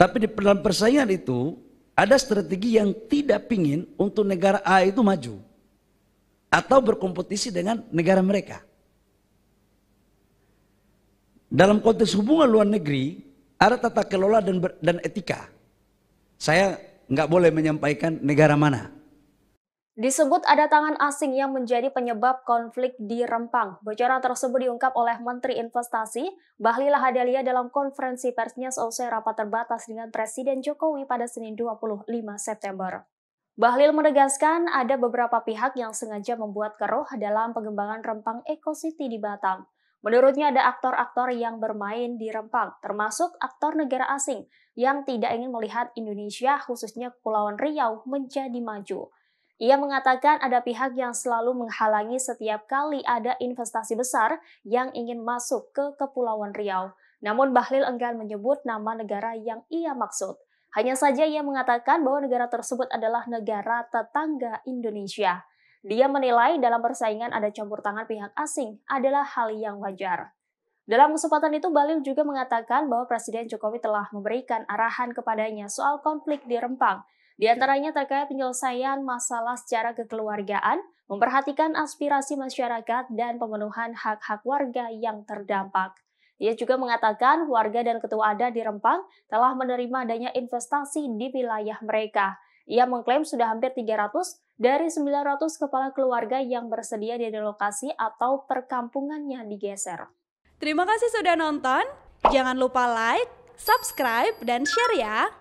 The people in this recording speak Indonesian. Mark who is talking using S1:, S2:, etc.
S1: Tapi di dalam persaingan itu ada strategi yang tidak pingin untuk negara A itu maju atau berkompetisi dengan negara mereka. Dalam konteks hubungan luar negeri ada tata kelola dan dan etika. Saya nggak boleh menyampaikan negara mana.
S2: Disebut ada tangan asing yang menjadi penyebab konflik di Rempang. Bocoran tersebut diungkap oleh Menteri Investasi Bahlila Hadalia dalam konferensi persnya selesai rapat terbatas dengan Presiden Jokowi pada Senin 25 September. Bahlil menegaskan ada beberapa pihak yang sengaja membuat keruh dalam pengembangan Rempang Eco City di Batam. Menurutnya ada aktor-aktor yang bermain di Rempang, termasuk aktor negara asing yang tidak ingin melihat Indonesia khususnya Kepulauan Riau menjadi maju. Ia mengatakan ada pihak yang selalu menghalangi setiap kali ada investasi besar yang ingin masuk ke Kepulauan Riau. Namun Bahlil enggan menyebut nama negara yang ia maksud. Hanya saja ia mengatakan bahwa negara tersebut adalah negara tetangga Indonesia. Dia menilai dalam persaingan ada campur tangan pihak asing adalah hal yang wajar. Dalam kesempatan itu, Balil juga mengatakan bahwa Presiden Jokowi telah memberikan arahan kepadanya soal konflik di Rempang di antaranya terkait penyelesaian masalah secara kekeluargaan, memperhatikan aspirasi masyarakat, dan pemenuhan hak-hak warga yang terdampak. Ia juga mengatakan warga dan ketua adat di Rempang telah menerima adanya investasi di wilayah mereka. Ia mengklaim sudah hampir 300 dari 900 kepala keluarga yang bersedia di lokasi atau perkampungannya digeser.
S3: Terima kasih sudah nonton. Jangan lupa like, subscribe, dan share ya.